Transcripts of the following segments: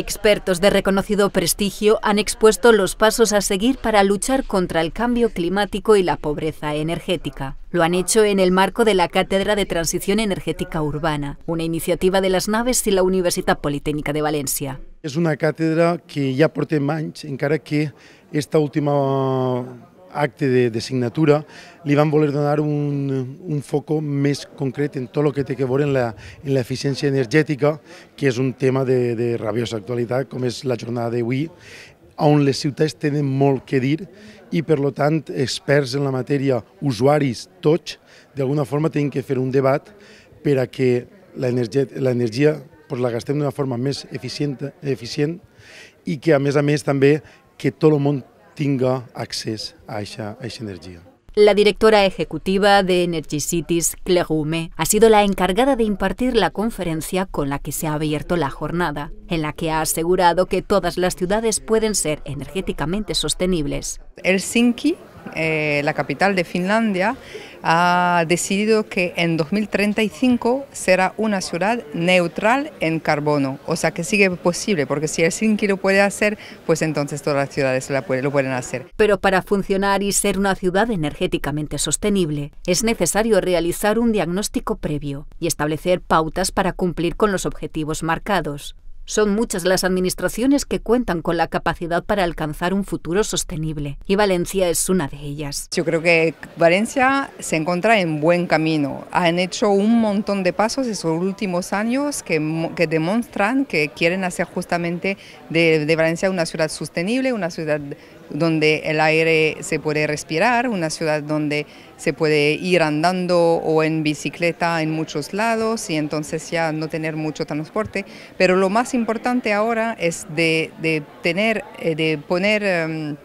Expertos de reconocido prestigio han expuesto los pasos a seguir para luchar contra el cambio climático y la pobreza energética. Lo han hecho en el marco de la Cátedra de Transición Energética Urbana, una iniciativa de las naves y la Universidad Politécnica de Valencia. Es una cátedra que ya manche encara que esta última acte de, de signatura, li van voler donar un, un foco més concret en tot el que té que veure en l'eficiència energètica, que és un tema de, de rabiosa actualitat, com és la jornada d'avui, on les ciutats tenen molt que dir i, per tant, experts en la matèria, usuaris, tots, d'alguna forma tenen que fer un debat per a que l'energia pues, la gastem d'una forma més eficient, eficient i que, a més a més, també que tot el món tenga acceso energía. La directora ejecutiva de Energy Cities, Claire ha sido la encargada de impartir la conferencia con la que se ha abierto la jornada, en la que ha asegurado que todas las ciudades pueden ser energéticamente sostenibles. Helsinki, eh, la capital de Finlandia, ha decidido que en 2035 será una ciudad neutral en carbono. O sea que sigue posible, porque si Helsinki lo puede hacer, pues entonces todas las ciudades lo pueden hacer. Pero para funcionar y ser una ciudad energéticamente sostenible, es necesario realizar un diagnóstico previo y establecer pautas para cumplir con los objetivos marcados. Son muchas las administraciones que cuentan con la capacidad para alcanzar un futuro sostenible y Valencia es una de ellas. Yo creo que Valencia se encuentra en buen camino. Han hecho un montón de pasos sus últimos años que, que demuestran que quieren hacer justamente de, de Valencia una ciudad sostenible, una ciudad donde el aire se puede respirar, una ciudad donde se puede ir andando o en bicicleta en muchos lados y entonces ya no tener mucho transporte. Pero lo más importante ahora es de, tener, eh, de poner, em,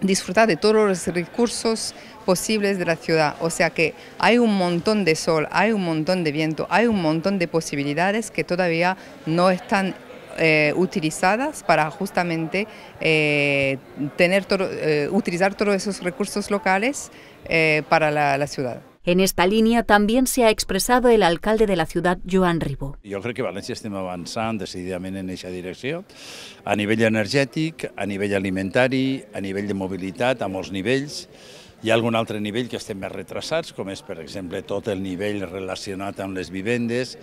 disfrutar de todos los recursos posibles de la ciudad. O sea que hay un montón de sol, hay un montón de viento, hay un montón de posibilidades que todavía no están eh, utilizadas para justamente eh, tener todo, eh, utilizar todos esos recursos locales eh, para la, la ciudad. En esta línea también se ha expresado el alcalde de la ciudad, Joan Ribó. Jo crec que València estem avançant decididament en aquesta direcció, a nivell energètic, a nivell alimentari, a nivell de mobilitat, a molts nivells. Hi ha algun altre nivell que estem més retrasats, com és, per exemple, tot el nivell relacionat amb les vivendes,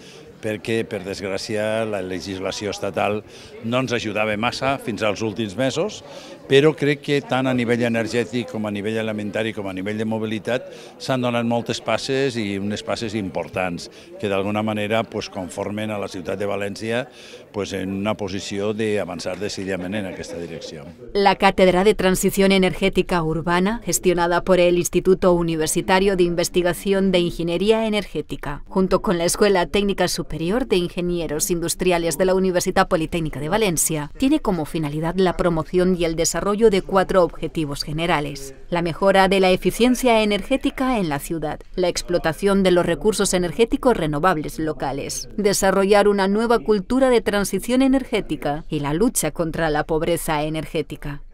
perquè, per desgràcia, la legislació estatal no ens ajudava massa fins als últims mesos, però crec que tant a nivell energètic com a nivell alimentari com a nivell de mobilitat s'han donat moltes passes i unes passes importants que d'alguna manera pues, conformen a la ciutat de València pues, en una posició d'avançar decididament en aquesta direcció. La Càtedra de Transició Energètica Urbana, gestionada per el Institut Universitari de Investigación de junto con la Escuela Tècnica Superior, de Ingenieros Industriales de la Universidad Politécnica de Valencia tiene como finalidad la promoción y el desarrollo de cuatro objetivos generales. La mejora de la eficiencia energética en la ciudad, la explotación de los recursos energéticos renovables locales, desarrollar una nueva cultura de transición energética y la lucha contra la pobreza energética.